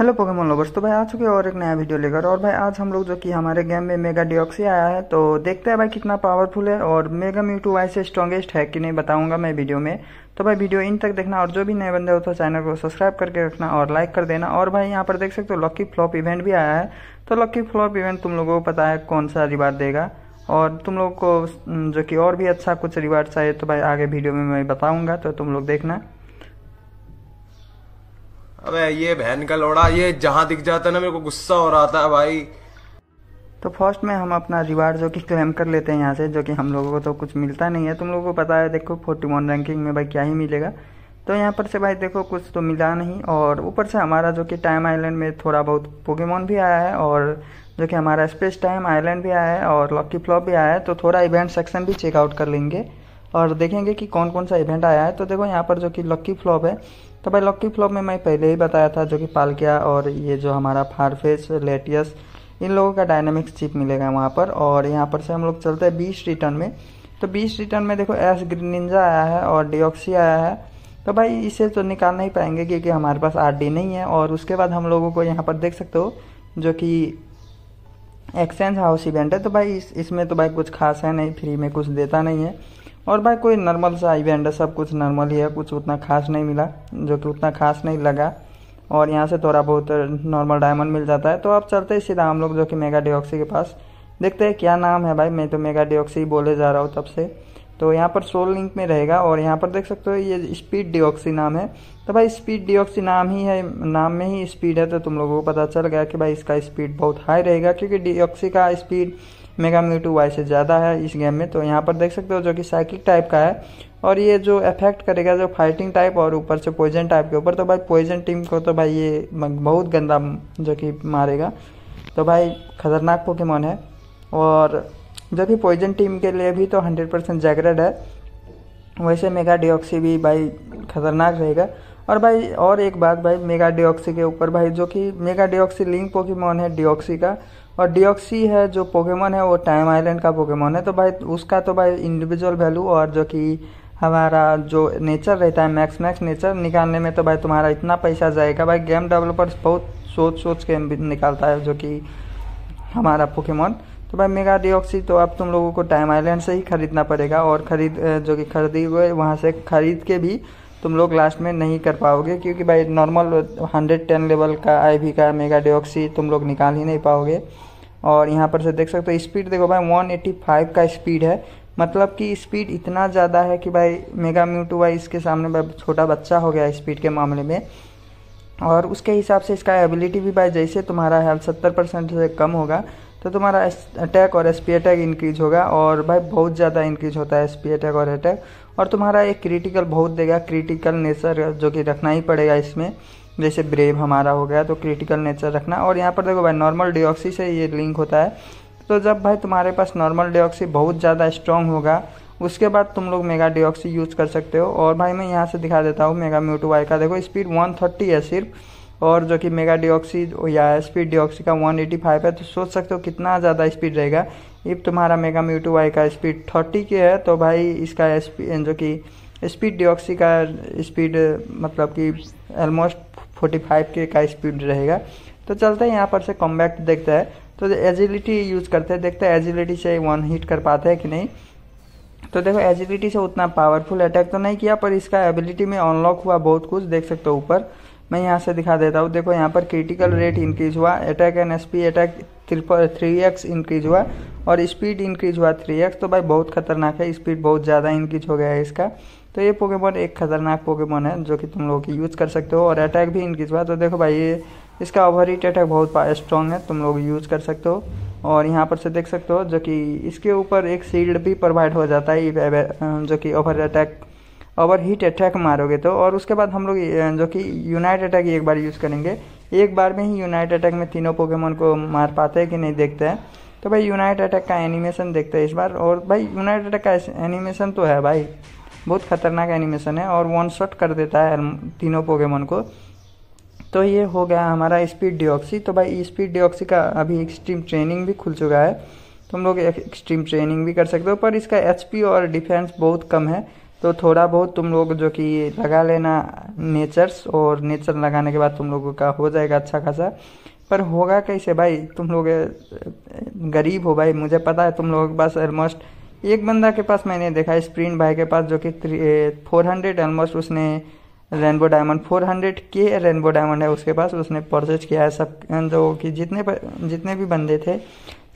hello Pokemon lovers तो भाई आ चुके और एक नया वीडियो लेकर और भाई आज हम लोग जो कि हमारे गेम में मेगा डिओक्सी आया है तो देखते हैं भाई कितना पावरफुल है और मेगा म्यूटू वैसे स्ट्रॉगेस्ट है कि नहीं बताऊंगा मैं वीडियो में तो भाई वीडियो इन तक देखना और जो भी नए बंदे हो तो चैनल को सब्सक्राइब करके रखना और लाइक कर देना और भाई यहाँ पर देख सकते हो लक्की फ्लॉप इवेंट भी आया है तो लक्की फ्लॉप इवेंट तुम लोगों को पता है कौन सा रिवार्ड देगा और तुम लोग को जो कि और भी अच्छा कुछ रिवार्ड चाहिए तो भाई आगे वीडियो में मैं बताऊँगा तो तुम लोग देखना अबे ये बहन का लोड़ा ये जहाँ दिख जाता है ना मेरे को गुस्सा हो रहा था भाई तो फर्स्ट में हम अपना रिवार्ड जो कि क्लेम कर लेते हैं यहाँ से जो कि हम लोगों को तो कुछ मिलता नहीं है तुम लोगों को पता है देखो फोर्टी वन रैंकिंग में भाई क्या ही मिलेगा तो यहाँ पर से भाई देखो कुछ तो मिला नहीं और ऊपर से हमारा जो कि टाइम आइलैंड में थोड़ा बहुत पोकेमोन भी आया है और जो कि हमारा स्पेस टाइम आइलैंड भी आया है और लॉकी फ्लॉप भी आया है तो थोड़ा इवेंट सेक्शन भी चेकआउट कर लेंगे और देखेंगे कि कौन कौन सा इवेंट आया है तो देखो यहाँ पर जो कि लक्की फ्लॉप है तो भाई लॉकी फ्लॉप में मैं पहले ही बताया था जो कि पालकिया और ये जो हमारा फारफेस लेटियस इन लोगों का डायनामिक्स चिप मिलेगा वहाँ पर और यहाँ पर से हम लोग चलते हैं बीस रिटर्न में तो बीस रिटर्न में देखो एस ग्रीनजा आया है और डिओक्सी आया है तो भाई इसे तो निकाल नहीं पाएंगे क्योंकि हमारे पास आर नहीं है और उसके बाद हम लोगों को यहाँ पर देख सकते हो जो कि एक्सचेंज हाउस इवेंट है तो भाई इस इसमें तो भाई कुछ खास है नहीं फ्री में कुछ देता नहीं है और भाई कोई नॉर्मल सा इवेंट है सब कुछ नॉर्मल ही है कुछ उतना खास नहीं मिला जो कि उतना खास नहीं लगा और यहाँ से थोड़ा बहुत नॉर्मल डायमंड मिल जाता है तो अब चलते हैं सीधा हम लोग जो कि मेगा डिओक्सी के पास देखते हैं क्या नाम है भाई मैं तो मेगा डिओक्सी बोले जा रहा हूँ तब से तो यहाँ पर सोल लिंक में रहेगा और यहाँ पर देख सकते हो ये स्पीड डिओक्सी नाम है तो भाई स्पीड डिओक्सी नाम ही है नाम में ही स्पीड है तो तुम लोगों को पता चल गया कि भाई इसका स्पीड बहुत हाई रहेगा क्योंकि डिओक्सी का स्पीड मेगा टू वाई से ज़्यादा है इस गेम में तो यहाँ पर देख सकते हो जो कि साइकिल टाइप का है और ये जो इफेक्ट करेगा जो फाइटिंग टाइप और ऊपर से पॉइजन टाइप के ऊपर तो भाई पॉइजन टीम को तो भाई ये बहुत गंदा जो कि मारेगा तो भाई खतरनाक पोकेमोन है और जो कि पॉइजन टीम के लिए भी तो हंड्रेड परसेंट जैगरेड है वैसे मेगा डिओक्सी भी भाई खतरनाक रहेगा और भाई और एक बात भाई मेगा डिओक्सी के ऊपर भाई जो कि मेगा डिओक्सी लिंक पोकेमोन है डिओक्सी का और डिओक्सी है जो पोकेमोन है वो टाइम आइलैंड का पोकेमोन है तो भाई उसका तो भाई इंडिविजुअल वैल्यू और जो कि हमारा जो नेचर रहता है मैक्स मैक्स नेचर निकालने में तो भाई तुम्हारा इतना पैसा जाएगा भाई गेम डेवलपर्स बहुत सोच सोच के निकालता है जो कि हमारा पोकेमोन तो भाई मेगा डिओक्सी तो अब तुम लोगों को टाइम आइलैंड से ही ख़रीदना पड़ेगा और ख़रीद जो कि खरीदी हुए वहाँ से ख़रीद के भी तुम लोग लास्ट में नहीं कर पाओगे क्योंकि भाई नॉर्मल 110 लेवल का आई वी का मेगा डिओक्सी तुम लोग निकाल ही नहीं पाओगे और यहाँ पर से देख सकते हो स्पीड देखो भाई 185 का स्पीड है मतलब कि स्पीड इतना ज़्यादा है कि भाई मेगा म्यूटू वाई इसके सामने भाई छोटा बच्चा हो गया स्पीड के मामले में और उसके हिसाब से इसका एबिलिटी भी भाई जैसे तुम्हारा हेल्थ सत्तर परसेंट से कम होगा तो तुम्हारा अटैक और एस अटैक इंक्रीज होगा और भाई बहुत ज़्यादा इंक्रीज होता है एस अटैक और अटैक और तुम्हारा एक क्रिटिकल बहुत देगा क्रिटिकल नेचर जो कि रखना ही पड़ेगा इसमें जैसे ब्रेव हमारा हो गया तो क्रिटिकल नेचर रखना और यहाँ पर देखो भाई नॉर्मल डिऑक्सी से ये लिंक होता है तो जब भाई तुम्हारे पास नॉर्मल डिऑक्सी बहुत ज़्यादा स्ट्रॉन्ग होगा उसके बाद तुम लोग मेगा डिऑक्सी यूज़ कर सकते हो और भाई मैं यहाँ से दिखा देता हूँ मेगा म्यूटू वाई का देखो स्पीड 130 है सिर्फ और जो कि मेगा डिऑक्सी या स्पीड डिऑक्सी का 185 है तो सोच सकते हो कितना ज़्यादा स्पीड रहेगा इफ तो तुम्हारा मेगा म्यूटू वाई का स्पीड थर्टी के है तो भाई इसका जो कि स्पीड डिओक्सी का स्पीड मतलब कि ऑलमोस्ट फोर्टी फाइव के का स्पीड रहेगा तो चलते हैं यहाँ पर से कॉम्बैक्ट देखते हैं तो एजिलिटी यूज़ करते हैं देखते हैं एजिलिटी से वन हिट कर पाते हैं कि नहीं तो देखो एजिलिटी से उतना पावरफुल अटैक तो नहीं किया पर इसका एबिलिटी में अनलॉक हुआ बहुत कुछ देख सकते हो ऊपर मैं यहाँ से दिखा देता हूँ देखो यहाँ पर क्रिटिकल रेट इंक्रीज हुआ attack and S attack three three X increase हुआ और स्पीड इंक्रीज हुआ थ्री एक्स तो भाई बहुत खतरनाक है स्पीड बहुत ज़्यादा इंक्रीज हो गया है इसका तो ये पोकेमोन एक खतरनाक पोकेमोन है जो कि तुम लोग यूज़ कर सकते हो और अटैक भी इंक्रीज हुआ तो देखो भाई ये इसका ओवर हीट अटैक बहुत स्ट्रॉन्ग है तुम लोग यूज़ कर सकते हो और यहाँ पर से देख सकते हो जो कि इसके ऊपर एक सील्ड भी प्रोवाइड हो जाता है जो कि over attack overheat attack मारोगे तो और उसके बाद हम लोग जो कि यूनाइट अटैक एक बार यूज़ करेंगे एक बार में ही यूनाइट अटैक में तीनों पोकेमोन को मार पाते हैं कि नहीं देखते हैं तो भाई यूनाइट अटैक का एनिमेशन देखते हैं इस बार और भाई यूनाइट अटैक का एनिमेशन तो है भाई बहुत खतरनाक एनिमेशन है और वन शॉट कर देता है तीनों पोकेमोन को तो ये हो गया हमारा स्पीड डिओक्सी तो भाई स्पीड डिओक्सी का अभी एक्सट्रीम ट्रेनिंग भी खुल चुका है तुम लोग एक्सट्रीम ट्रेनिंग भी कर सकते हो पर इसका एच और डिफेंस बहुत कम है तो थोड़ा बहुत तुम लोग जो कि लगा लेना नेचर्स और नेचर लगाने के बाद तुम लोगों का हो जाएगा अच्छा खासा पर होगा कैसे भाई तुम लोग गरीब हो भाई मुझे पता है तुम लोगों के पास ऑलमोस्ट एक बंदा के पास मैंने देखा स्प्रिंट भाई के पास जो कि फोर हंड्रेड ऑलमोस्ट उसने रेनबो डायमंड फोर हंड्रेड के रेनबो डायमंड है उसके पास उसने परचेज किया है सब जो कि जितने जितने भी बंदे थे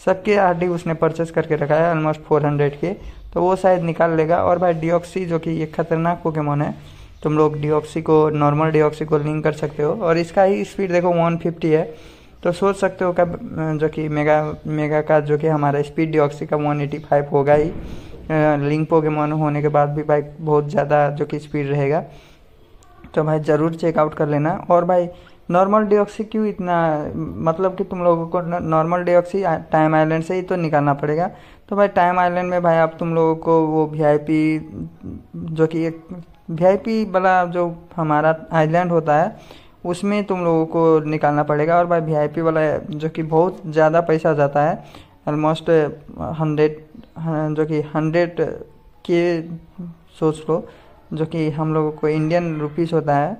सबके आर उसने परचेस करके रखा है ऑलमोस्ट फोर हंड्रेड के तो वो शायद निकाल लेगा और भाई डिओक्सी जो कि एक खतरनाक पोकेमोन है तुम लोग डिओक्सी को नॉर्मल डिओक्सी को लिंक कर सकते हो और इसका ही स्पीड देखो 150 है तो सोच सकते हो कब जो कि मेगा मेगा का जो कि हमारा स्पीड डिओक्सी का 185 होगा ही लिंक पोकेमोन होने के बाद भी भाई बहुत ज़्यादा जो कि स्पीड रहेगा तो भाई ज़रूर चेकआउट कर लेना और भाई नॉर्मल डीऑक्सी क्यों इतना मतलब कि तुम लोगों को नॉर्मल डीऑक्सी टाइम आइलैंड से ही तो निकालना पड़ेगा तो भाई टाइम आइलैंड में भाई आप तुम लोगों को वो वी जो कि एक वी वाला जो हमारा आइलैंड होता है उसमें तुम लोगों को निकालना पड़ेगा और भाई वी वाला जो कि बहुत ज़्यादा पैसा जाता है ऑलमोस्ट हंड्रेड जो कि हंड्रेड के सोच लो जो कि हम लोगों को इंडियन रुपीस होता है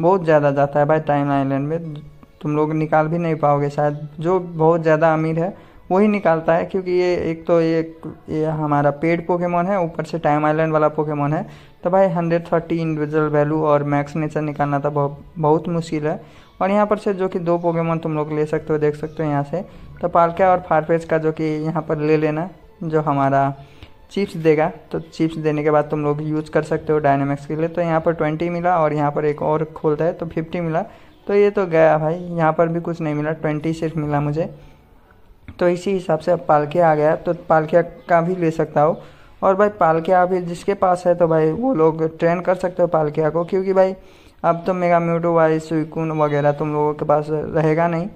बहुत ज़्यादा जाता है भाई टाइम आइलैंड में तुम लोग निकाल भी नहीं पाओगे शायद जो बहुत ज़्यादा अमीर है वही निकालता है क्योंकि ये एक तो ये ये हमारा पेड पोकेमोन है ऊपर से टाइम आइलैंड वाला पोकेमोन है तो भाई हंड्रेड थर्टी इंडिविजुअल वैल्यू और मैक्स नेचर निकालना तो बहुत बहुत मुश्किल है और यहाँ पर से जो कि दो पोकेमोन तुम लोग ले सकते हो देख सकते हो यहाँ से तो पालका और फारफेज का जो कि यहाँ पर ले लेना जो हमारा चिप्स देगा तो चिप्स देने के बाद तुम लोग यूज़ कर सकते हो डायनेमिक्स के लिए तो यहाँ पर ट्वेंटी मिला और यहाँ पर एक और खोलता है तो फिफ्टी मिला तो ये तो गया भाई यहाँ पर भी कुछ नहीं मिला ट्वेंटी सिर्फ मिला मुझे तो इसी हिसाब से अब पालकिया आ गया तो पालकिया का भी ले सकता हो और भाई पालकिया अभी जिसके पास है तो भाई वो लोग ट्रेन कर सकते हो पालकिया को क्योंकि भाई अब तो मेगा म्यूटो वाई सुकून वगैरह तुम लोगों के पास रहेगा नहीं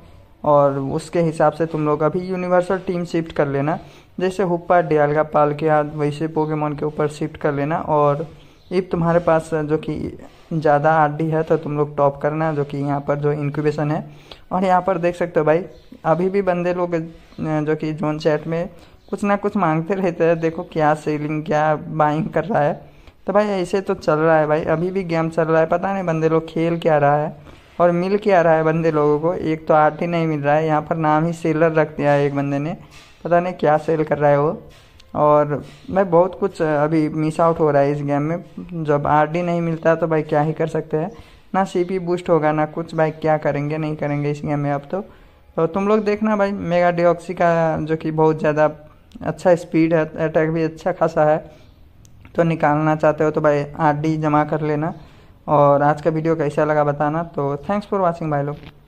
और उसके हिसाब से तुम लोग अभी यूनिवर्सल टीम शिफ्ट कर लेना जैसे हुप्पा डियालगा पाल के हाथ वैसे पोकेमोन के ऊपर शिफ्ट कर लेना और इफ तुम्हारे पास जो कि ज़्यादा आर है तो तुम लोग टॉप करना जो कि यहाँ पर जो इंक्यूबेशन है और यहाँ पर देख सकते हो भाई अभी भी बंदे लोग जो कि जोन चैट में कुछ ना कुछ मांगते रहते हैं देखो क्या सेलिंग क्या बाइंग कर रहा है तो भाई ऐसे तो चल रहा है भाई अभी भी गेम चल रहा है पता नहीं बंदे लोग खेल क्या रहा है और मिल क्या रहा है बंदे लोगों को एक तो आठ ही नहीं मिल रहा है यहाँ पर नाम ही सेलर रख दिया है एक बंदे ने पता नहीं क्या सेल कर रहा है वो और मैं बहुत कुछ अभी मिस आउट हो रहा है इस गेम में जब आर नहीं मिलता तो भाई क्या ही कर सकते हैं ना सी बूस्ट होगा ना कुछ भाई क्या करेंगे नहीं करेंगे इस गेम में अब तो तो तुम लोग देखना भाई मेगा डिओक्सी का जो कि बहुत ज़्यादा अच्छा स्पीड है अटैक भी अच्छा खासा है तो निकालना चाहते हो तो भाई आर जमा कर लेना और आज का वीडियो कैसा लगा बताना तो थैंक्स फॉर वॉचिंग भाई लोग